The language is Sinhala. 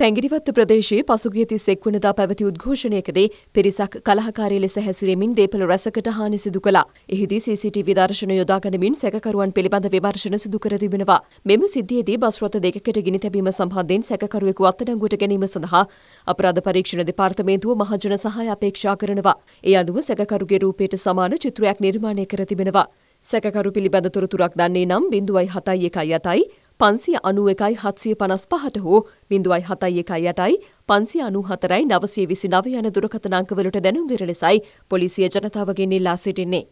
පැංගිරිවත්ත ප්‍රදේශයේ පසුගිය තිස්සෙක් වනදා පැවති උද්ඝෝෂණයකදී පිරිසක් කලහකාරී ලෙස හැසිරෙමින් දේපළ රැසකට හානි සිදු කළා. එහිදී CCTV දර්ශන යොදාගනිමින් සැකකරුවන් පිළිබඳ විමර්ශන සිදු කර තිබෙනවා. මෙම සිද්ධියේදී බස් රථ දෙකකට ගිනි තැබීම සම්බන්ධයෙන් සැකකරුවෙකු අත්අඩංගුවට ගැනීම සඳහා අපරාධ පරීක්ෂණ දෙපාර්තමේන්තුව මහජන සහාය අපේක්ෂා කරනවා. ඒ අනුව සැකකරුගේ රූපයට සමාන චිත්‍රයක් නිර්මාණය කර තිබෙනවා. සැකකරු පිළිබඳ තොරතුරක් දන්නේ නම් බිඳුවයි හතයි එකයි යටයි පන්සිය අනුව එකයි හත්සිය පනස් පහට හෝ බිඳුවයි හතයි එකයි යටයි පන්සිය අනු හතරයි නවසය විසි නව යන දුරකතනංකවලට දැනුම් දෙර ලෙසයි පොලිසිය ජනතාවගෙන් ඉල්ලා සිටින්නේ.